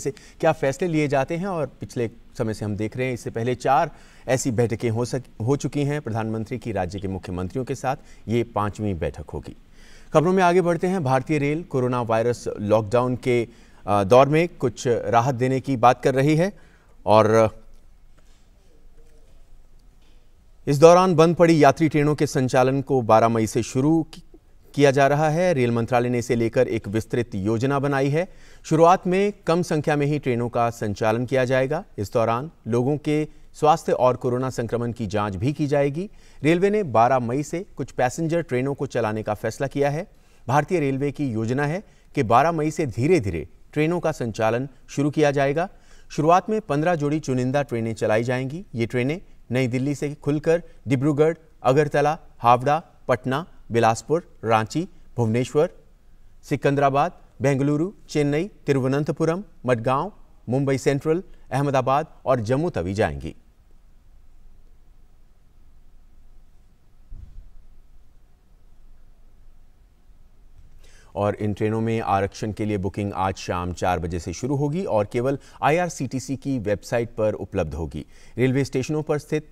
से क्या फैसले लिए जाते हैं और पिछले समय से हम देख रहे हैं इससे पहले चार ऐसी बैठकें हो सक हो चुकी हैं प्रधानमंत्री की राज्य के मुख्यमंत्रियों के साथ ये पांचवी बैठक होगी खबरों में आगे बढ़ते हैं भारतीय रेल कोरोना वायरस लॉकडाउन के दौर में कुछ राहत देने की बात कर रही है और इस दौरान बंद पड़ी यात्री ट्रेनों के संचालन को 12 मई से शुरू किया जा रहा है रेल मंत्रालय ने इसे लेकर एक विस्तृत योजना बनाई है शुरुआत में कम संख्या में ही ट्रेनों का संचालन किया जाएगा इस दौरान लोगों के स्वास्थ्य और कोरोना संक्रमण की जांच भी की जाएगी रेलवे ने 12 मई से कुछ पैसेंजर ट्रेनों को चलाने का फैसला किया है भारतीय रेलवे की योजना है कि 12 मई से धीरे धीरे ट्रेनों का संचालन शुरू किया जाएगा शुरुआत में 15 जोड़ी चुनिंदा ट्रेनें चलाई जाएंगी ये ट्रेनें नई दिल्ली से खुलकर डिब्रूगढ़ अगरतला हावड़ा पटना बिलासपुर रांची भुवनेश्वर सिकंदराबाद बेंगलुरु चेन्नई तिरुवनंतपुरम मडगांव मुंबई सेंट्रल अहमदाबाद और जम्मू तवी जाएंगी और इन ट्रेनों में आरक्षण के लिए बुकिंग आज शाम चार बजे से शुरू होगी और केवल आईआरसीटीसी की वेबसाइट पर उपलब्ध होगी रेलवे स्टेशनों पर स्थित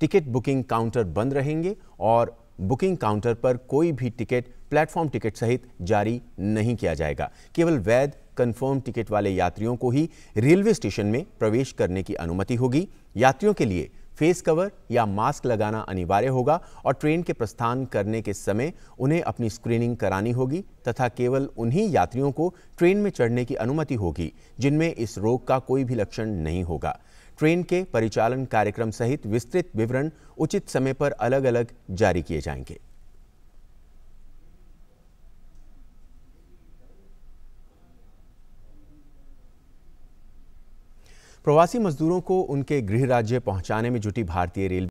टिकट बुकिंग काउंटर बंद रहेंगे और बुकिंग काउंटर पर कोई भी टिकट प्लेटफॉर्म टिकट सहित जारी नहीं किया जाएगा केवल वैध कंफर्म टिकट वाले यात्रियों को ही रेलवे स्टेशन में प्रवेश करने की अनुमति होगी यात्रियों के लिए फेस कवर या मास्क लगाना अनिवार्य होगा और ट्रेन के प्रस्थान करने के समय उन्हें अपनी स्क्रीनिंग करानी होगी तथा केवल उन्हीं यात्रियों को ट्रेन में चढ़ने की अनुमति होगी जिनमें इस रोग का कोई भी लक्षण नहीं होगा ट्रेन के परिचालन कार्यक्रम सहित विस्तृत विवरण उचित समय पर अलग अलग जारी किए जाएंगे प्रवासी मजदूरों को उनके गृह राज्य पहुंचाने में जुटी भारतीय रेलवे